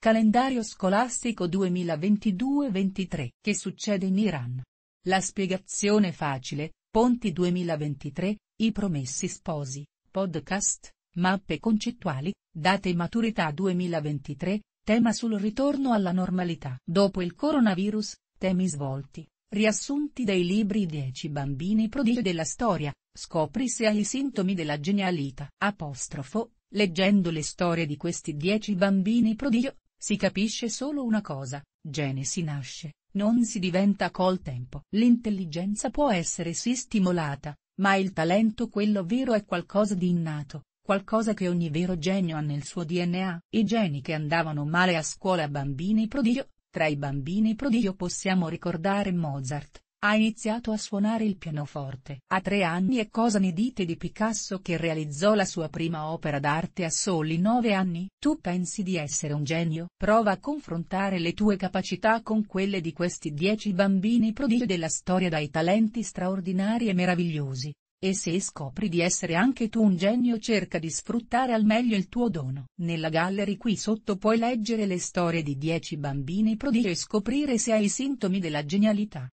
Calendario scolastico 2022-23 Che succede in Iran? La spiegazione facile, Ponti 2023, I promessi sposi, podcast, mappe concettuali, date maturità 2023, tema sul ritorno alla normalità. Dopo il coronavirus, temi svolti, riassunti dai libri 10 bambini prodigio della storia, scopri se hai i sintomi della genialità. Apostrofo, leggendo le storie di questi 10 bambini prodigio, si capisce solo una cosa, gene si nasce, non si diventa col tempo. L'intelligenza può essere sì stimolata, ma il talento quello vero è qualcosa di innato, qualcosa che ogni vero genio ha nel suo DNA. I geni che andavano male a scuola bambini prodigio, tra i bambini prodigio possiamo ricordare Mozart, ha iniziato a suonare il pianoforte. A tre anni e cosa ne dite di Picasso che realizzò la sua prima opera d'arte a soli nove anni? Tu pensi di essere un genio? Prova a confrontare le tue capacità con quelle di questi dieci bambini prodigi della storia dai talenti straordinari e meravigliosi. E se scopri di essere anche tu un genio cerca di sfruttare al meglio il tuo dono. Nella gallery qui sotto puoi leggere le storie di dieci bambini prodigi e scoprire se hai i sintomi della genialità.